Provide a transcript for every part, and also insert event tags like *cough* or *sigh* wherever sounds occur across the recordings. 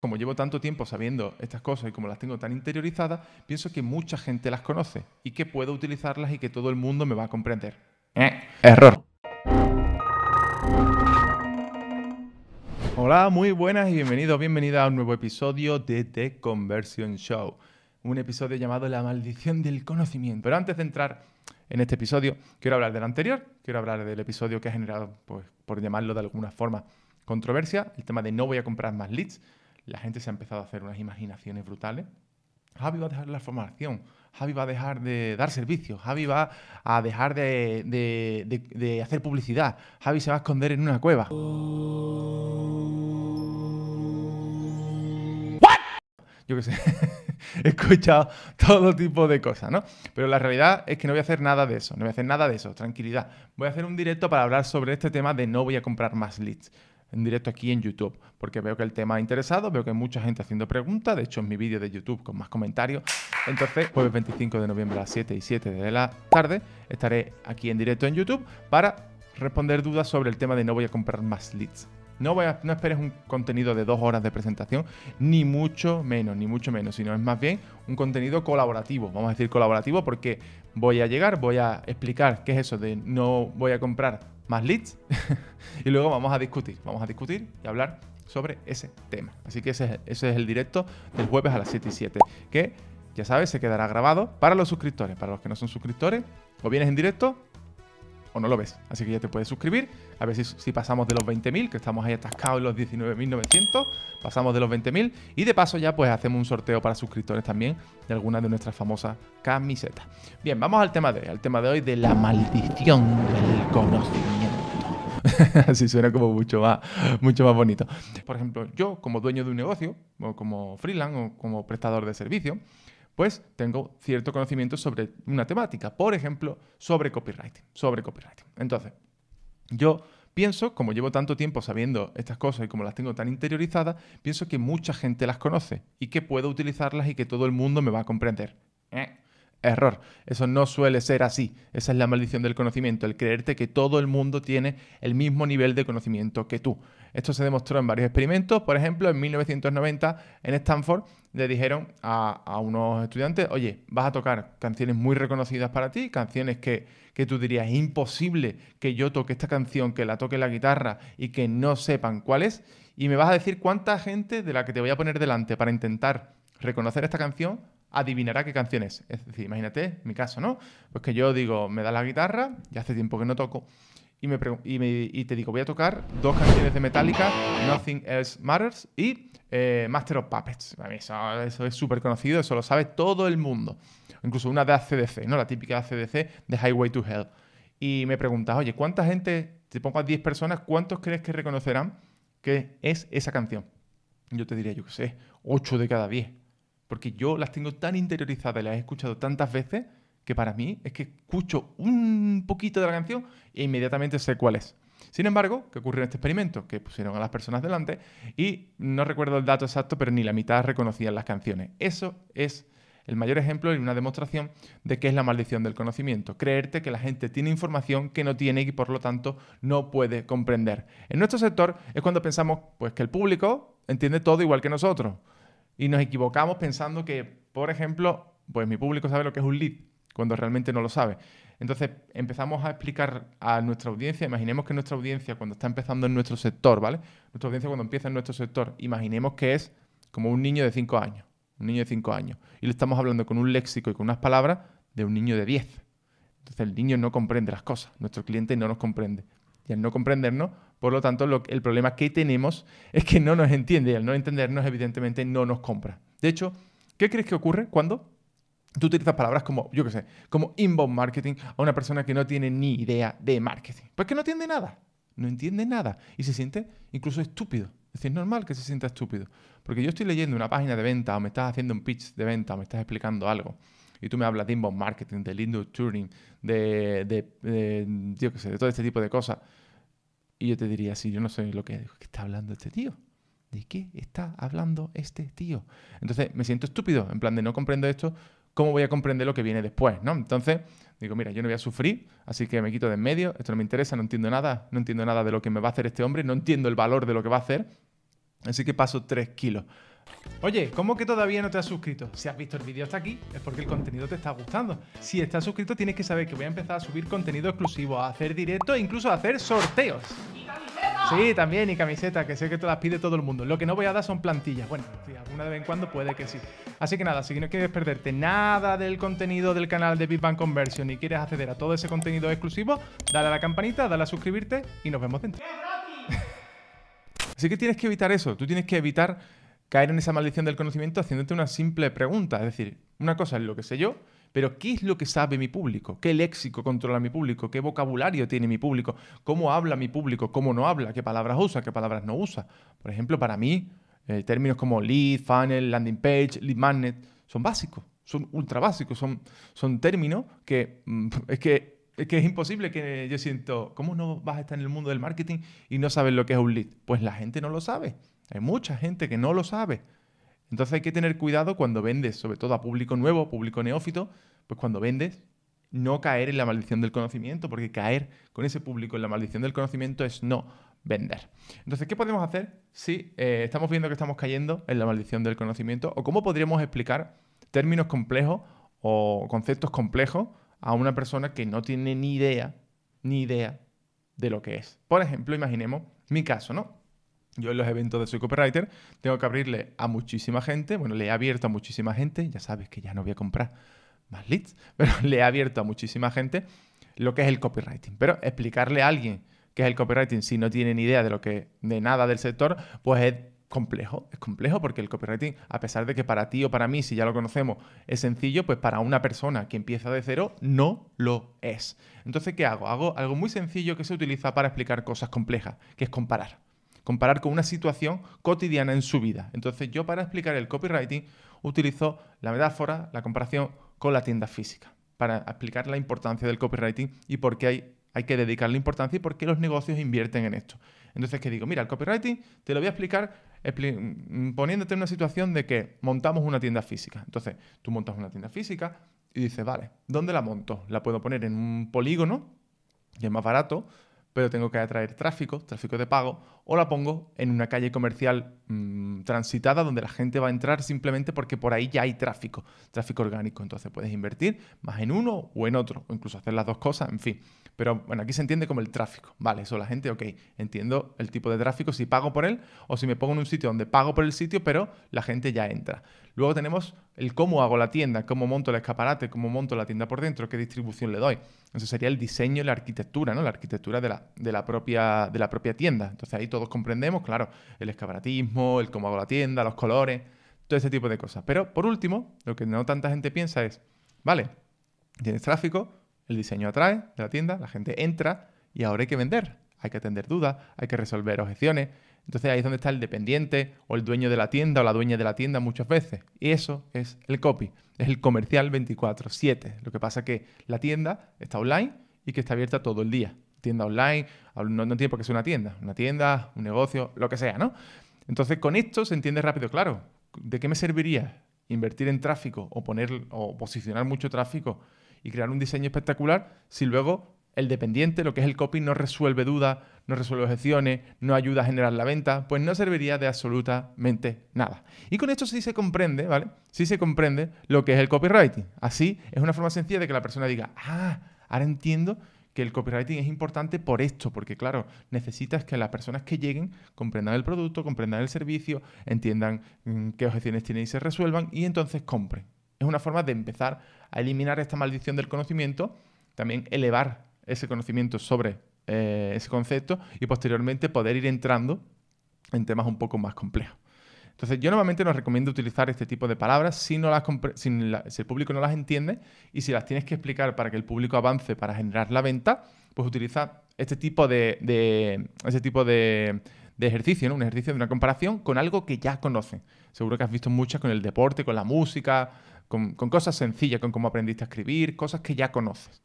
como llevo tanto tiempo sabiendo estas cosas y como las tengo tan interiorizadas, pienso que mucha gente las conoce y que puedo utilizarlas y que todo el mundo me va a comprender. Eh, error. Hola, muy buenas y bienvenidos, bienvenida a un nuevo episodio de The Conversion Show. Un episodio llamado La maldición del conocimiento. Pero antes de entrar en este episodio, quiero hablar del anterior, quiero hablar del episodio que ha generado, pues, por llamarlo de alguna forma, controversia, el tema de no voy a comprar más leads la gente se ha empezado a hacer unas imaginaciones brutales. Javi va a dejar la formación, Javi va a dejar de dar servicios, Javi va a dejar de, hacer publicidad, Javi se va a esconder en una cueva. Yo qué sé, *laughs* he escuchado todo tipo de cosas, ¿no? Pero la realidad es que no voy a hacer nada de eso, no voy a hacer nada de eso, tranquilidad. Voy a hacer un directo para hablar sobre este tema de no voy a comprar más leads en directo aquí en YouTube, porque veo que el tema ha interesado, veo que hay mucha gente haciendo preguntas, de hecho en mi vídeo de YouTube con más comentarios. Entonces, jueves 25 de noviembre a las 7 y 7 de la tarde estaré aquí en directo en YouTube para responder dudas sobre el tema de no voy a comprar más leads. No, voy no esperes un contenido de dos horas de presentación, ni mucho menos, ni mucho menos, sino es más bien un contenido colaborativo. Vamos a decir colaborativo porque voy a llegar, voy a explicar qué es eso de no voy a comprar más leads *laughs* y luego vamos a discutir, vamos a discutir y hablar sobre ese tema. Así que ese es, ese es el directo del jueves a las 7 y 7, que ya sabes, se quedará grabado para los suscriptores, para los que no son suscriptores, o vienes en directo o no lo ves. Así que ya te puedes suscribir, a ver si, si pasamos de los 20.000, que estamos ahí atascados en los 19.900, pasamos de los 20.000 y de paso ya pues hacemos un sorteo para suscriptores también de alguna de nuestras famosas camisetas. Bien, vamos al tema de hoy, al tema de hoy de la maldición del conocimiento. *laughs* Así suena como mucho más, mucho más bonito. Por ejemplo, yo como dueño de un negocio, o como freelance, o como prestador de servicio, pues tengo cierto conocimiento sobre una temática, por ejemplo, sobre copywriting, sobre copywriting. Entonces, yo pienso, como llevo tanto tiempo sabiendo estas cosas y como las tengo tan interiorizadas, pienso que mucha gente las conoce y que puedo utilizarlas y que todo el mundo me va a comprender. ¿Eh? Error. Eso no suele ser así. Esa es la maldición del conocimiento, el creerte que todo el mundo tiene el mismo nivel de conocimiento que tú. Esto se demostró en varios experimentos. Por ejemplo, en 1990 en Stanford le dijeron a, unos estudiantes, oye, vas a tocar canciones muy reconocidas para ti, canciones que, que tú dirías, es imposible que yo toque esta canción, que la toque la guitarra y que no sepan cuál es. Y me vas a decir cuánta gente de la que te voy a poner delante para intentar reconocer esta canción adivinará qué canción es. Es decir, imagínate mi caso, ¿no? Pues que yo digo, me da la guitarra, ya hace tiempo que no toco, y, me y, te digo, voy a tocar dos canciones de Metallica, Nothing Else Matters y eh, Master of Puppets. eso, es súper conocido, eso lo sabe todo el mundo. Incluso una de ACDC, ¿no? La típica ACDC de Highway to Hell. Y me preguntas, oye, ¿cuánta gente, te pongo a 10 personas, ¿cuántos crees que reconocerán que es esa canción? Yo te diría, yo qué sé, 8 de cada 10. Porque yo las tengo tan interiorizadas y las he escuchado tantas veces que para mí es que escucho un poquito de la canción e inmediatamente sé cuál es. Sin embargo, ¿qué ocurrió en este experimento? Que pusieron a las personas delante y no recuerdo el dato exacto, pero ni la mitad reconocían las canciones. Eso es el mayor ejemplo y una demostración de qué es la maldición del conocimiento. Creerte que la gente tiene información que no tiene y por lo tanto no puede comprender. En nuestro sector es cuando pensamos pues, que el público entiende todo igual que nosotros. Y nos equivocamos pensando que, por ejemplo, pues mi público sabe lo que es un lead, cuando realmente no lo sabe. Entonces empezamos a explicar a nuestra audiencia, imaginemos que nuestra audiencia cuando está empezando en nuestro sector, ¿vale? Nuestra audiencia cuando empieza en nuestro sector, imaginemos que es como un niño de 5 años, un niño de 5 años. Y le estamos hablando con un léxico y con unas palabras de un niño de 10. Entonces el niño no comprende las cosas, nuestro cliente no nos comprende. Y al no comprendernos, por lo tanto, el problema que tenemos es que no nos entiende y al no entendernos, evidentemente, no nos compra. De hecho, ¿qué crees que ocurre cuando tú utilizas palabras como, yo qué sé, como inbound marketing a una persona que no tiene ni idea de marketing? Pues que no entiende nada, no entiende nada y se siente incluso estúpido. Es decir, normal que se sienta estúpido. Porque yo estoy leyendo una página de venta o me estás haciendo un pitch de venta o me estás explicando algo y tú me hablas de inbound marketing, de linux turing de, sé, de todo este tipo de cosas y yo te diría, si yo no sé lo que, ¿qué está hablando este tío? ¿De qué está hablando este tío? Entonces me siento estúpido, en plan de no comprendo esto, ¿cómo voy a comprender lo que viene después? ¿no? Entonces digo, mira, yo no voy a sufrir, así que me quito de en medio, esto no me interesa, no entiendo nada, no entiendo nada de lo que me va a hacer este hombre, no entiendo el valor de lo que va a hacer, así que paso tres kilos. Oye, ¿cómo que todavía no te has suscrito? Si has visto el vídeo hasta aquí, es porque el contenido te está gustando. Si estás suscrito, tienes que saber que voy a empezar a subir contenido exclusivo, a hacer directos e incluso a hacer sorteos. Sí, también, y camisetas, que sé que te las pide todo el mundo. Lo que no voy a dar son plantillas. Bueno, si alguna de vez en cuando puede que sí. Así que nada, si no quieres perderte nada del contenido del canal de Big Conversion y quieres acceder a todo ese contenido exclusivo, dale a la campanita, dale a suscribirte y nos vemos dentro. *laughs* Así que tienes que evitar eso. Tú tienes que evitar caer en esa maldición del conocimiento haciéndote una simple pregunta. Es decir, una cosa es lo que sé yo, pero ¿qué es lo que sabe mi público? ¿Qué léxico controla mi público? ¿Qué vocabulario tiene mi público? ¿Cómo habla mi público? ¿Cómo no habla? ¿Qué palabras usa? ¿Qué palabras no usa? Por ejemplo, para mí, eh, términos como lead, funnel, landing page, lead magnet, son básicos, son ultra básicos, son, son términos que mm, *laughs* es que... Es que es imposible que yo siento, ¿cómo no vas a estar en el mundo del marketing y no sabes lo que es un lead? Pues la gente no lo sabe. Hay mucha gente que no lo sabe. Entonces hay que tener cuidado cuando vendes, sobre todo a público nuevo, público neófito, pues cuando vendes, no caer en la maldición del conocimiento, porque caer con ese público en la maldición del conocimiento es no vender. Entonces, ¿qué podemos hacer si eh, estamos viendo que estamos cayendo en la maldición del conocimiento? ¿O cómo podríamos explicar términos complejos o conceptos complejos a una persona que no tiene ni idea, ni idea de lo que es? Por ejemplo, imaginemos mi caso, ¿no? Yo en los eventos de Soy Copywriter tengo que abrirle a muchísima gente. Bueno, le he abierto a muchísima gente. Ya sabes que ya no voy a comprar más leads, *laughs* pero le he abierto a muchísima gente lo que es el copywriting. Pero explicarle a alguien qué es el copywriting si no tiene ni idea de, lo que, de nada del sector, pues es complejo, es complejo porque el copywriting, a pesar de que para ti o para mí, si ya lo conocemos, es sencillo, pues para una persona que empieza de cero no lo es. Entonces, ¿qué hago? Hago algo muy sencillo que se utiliza para explicar cosas complejas, que es comparar comparar con una situación cotidiana en su vida. Entonces yo para explicar el copywriting utilizo la metáfora, la comparación con la tienda física, para explicar la importancia del copywriting y por qué hay, hay que dedicarle importancia y por qué los negocios invierten en esto. Entonces que digo, mira, el copywriting te lo voy a explicar mm, poniéndote en una situación de que montamos una tienda física. Entonces tú montas una tienda física y dices, vale, ¿dónde la monto? La puedo poner en un polígono, que es más barato, pero tengo que atraer tráfico, tráfico de pago, o la pongo en una calle comercial mm, transitada donde la gente va a entrar simplemente porque por ahí ya hay tráfico, tráfico orgánico. Entonces puedes invertir más en uno o en otro, o incluso hacer las dos cosas, en fin. Pero bueno, aquí se entiende como el tráfico. Vale, eso la gente, ok, entiendo el tipo de tráfico, si pago por él o si me pongo en un sitio donde pago por el sitio, pero la gente ya entra. Luego tenemos el cómo hago la tienda, cómo monto el escaparate, cómo monto la tienda por dentro, qué distribución le doy. Eso sería el diseño y la arquitectura, ¿no? La arquitectura de la, de la, propia, de la propia tienda. Entonces ahí todos comprendemos, claro, el escaparatismo, el cómo hago la tienda, los colores, todo ese tipo de cosas. Pero por último, lo que no tanta gente piensa es, vale, tienes tráfico, el diseño atrae de la tienda, la gente entra y ahora hay que vender. Hay que atender dudas, hay que resolver objeciones, entonces ahí es donde está el dependiente o el dueño de la tienda o la dueña de la tienda muchas veces. Y eso es el copy, es el comercial 24/7. Lo que pasa es que la tienda está online y que está abierta todo el día. Tienda online, no, no tiene por qué ser una tienda, una tienda, un negocio, lo que sea, ¿no? Entonces con esto se entiende rápido, claro, ¿de qué me serviría invertir en tráfico o, poner, o posicionar mucho tráfico y crear un diseño espectacular si luego el dependiente, lo que es el copy, no resuelve dudas, no resuelve objeciones, no ayuda a generar la venta, pues no serviría de absolutamente nada. Y con esto sí se comprende, ¿vale? Sí se comprende lo que es el copywriting. Así es una forma sencilla de que la persona diga, ah, ahora entiendo que el copywriting es importante por esto, porque claro, necesitas que las personas que lleguen comprendan el producto, comprendan el servicio, entiendan mm, qué objeciones tienen y se resuelvan y entonces compren. Es una forma de empezar a eliminar esta maldición del conocimiento, también elevar ese conocimiento sobre eh, ese concepto y posteriormente poder ir entrando en temas un poco más complejos. Entonces, yo normalmente no recomiendo utilizar este tipo de palabras si, no el público no las entiende y si las tienes que explicar para que el público avance para generar la venta, pues utiliza este tipo de, este tipo de, ejercicio, un ejercicio de una comparación con algo que ya conoces. Seguro que has visto muchas con el deporte, con la música, con cosas sencillas, con cómo aprendiste a escribir, cosas que ya conoces.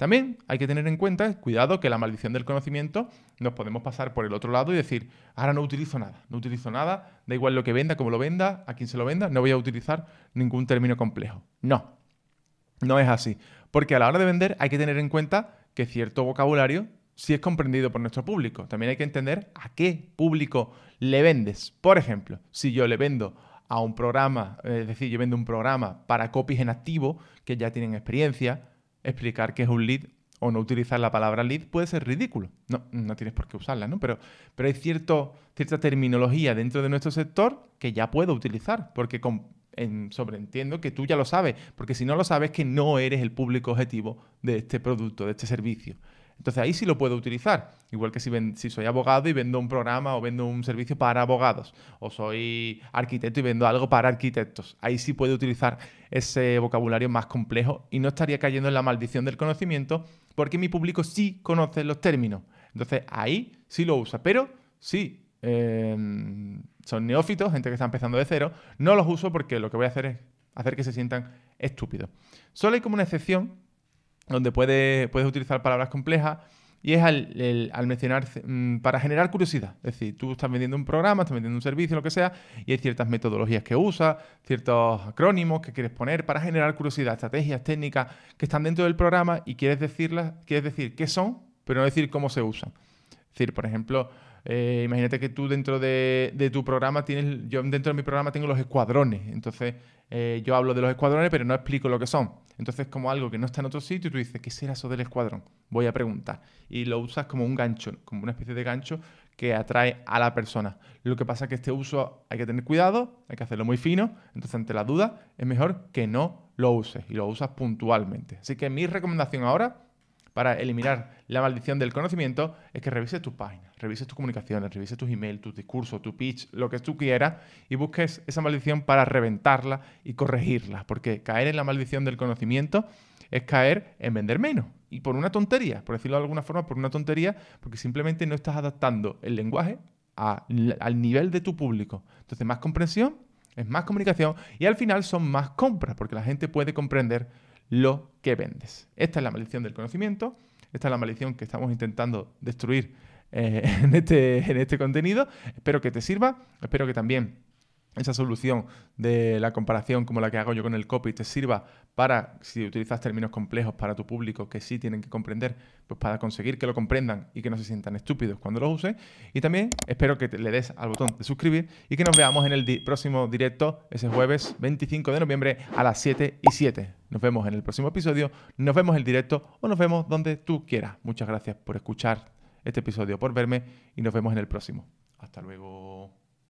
También hay que tener en cuenta, cuidado, que la maldición del conocimiento nos podemos pasar por el otro lado y decir, ahora no utilizo nada, no utilizo nada, da igual lo que venda, cómo lo venda, a quién se lo venda, no voy a utilizar ningún término complejo. No, no es así. Porque a la hora de vender hay que tener en cuenta que cierto vocabulario sí es comprendido por nuestro público. También hay que entender a qué público le vendes. Por ejemplo, si yo le vendo a un programa, eh, es decir, yo vendo un programa para copies en activo que ya tienen experiencia, explicar qué es un lead o no utilizar la palabra lead puede ser ridículo. No, no tienes por qué usarla, ¿no? Pero, pero hay cierto, cierta terminología dentro de nuestro sector que ya puedo utilizar, porque con, sobreentiendo que tú ya lo sabes, porque si no lo sabes que no eres el público objetivo de este producto, de este servicio. Entonces ahí sí lo puedo utilizar. Igual que si, soy abogado y vendo un programa o vendo un servicio para abogados. O soy arquitecto y vendo algo para arquitectos. Ahí sí puedo utilizar ese vocabulario más complejo y no estaría cayendo en la maldición del conocimiento porque mi público sí conoce los términos. Entonces ahí sí lo usa. Pero sí. Em, son neófitos, gente que está empezando de cero, no los uso porque lo que voy a hacer es hacer que se sientan estúpidos. Solo hay como una excepción donde puedes, utilizar palabras complejas. Y es al, mencionar, mm, para generar curiosidad. Es decir, tú estás vendiendo un programa, estás vendiendo un servicio, lo que sea, y hay ciertas metodologías que usas, ciertos acrónimos que quieres poner para generar curiosidad, estrategias, técnicas que están dentro del programa y quieres, decirlas, quieres decir qué son, pero no decir cómo se usan. Es decir, por ejemplo, eh, imagínate que tú dentro de, tu programa tienes, yo dentro de mi programa tengo los escuadrones, entonces eh, yo hablo de los escuadrones pero no explico lo que son. Entonces como algo que no está en otro sitio tú dices, ¿qué será eso del escuadrón? Voy a preguntar. Y lo usas como un gancho, como una especie de gancho que atrae a la persona. Lo que pasa es que este uso hay que tener cuidado, hay que hacerlo muy fino, entonces ante la duda es mejor que no lo uses y lo usas puntualmente. Así que mi recomendación ahora para eliminar la maldición del conocimiento es que revises tu página revises tus comunicaciones, revises tus emails, tus discursos, tu pitch, lo que tú quieras y busques esa maldición para reventarla y corregirla. Porque caer en la maldición del conocimiento es caer en vender menos. Y por una tontería, por decirlo de alguna forma, por una tontería, porque simplemente no estás adaptando el lenguaje al nivel de tu público. Entonces, más comprensión es más comunicación y al final son más compras, porque la gente puede comprender lo que vendes. Esta es la maldición del conocimiento, esta es la maldición que estamos intentando destruir eh, *laughs* en, este, en este contenido. Espero que te sirva, espero que también esa solución de la comparación como la que hago yo con el copy te sirva para, si utilizas términos complejos para tu público que sí tienen que comprender, pues para conseguir que lo comprendan y que no se sientan estúpidos cuando lo usen. Y también espero que le des al botón de suscribir y que nos veamos en el próximo directo ese jueves 25 de noviembre a las 7 y 7. Nos vemos en el próximo episodio, nos vemos en el directo o nos vemos donde tú quieras. Muchas gracias por escuchar este episodio, por verme y nos vemos en el próximo. Hasta luego.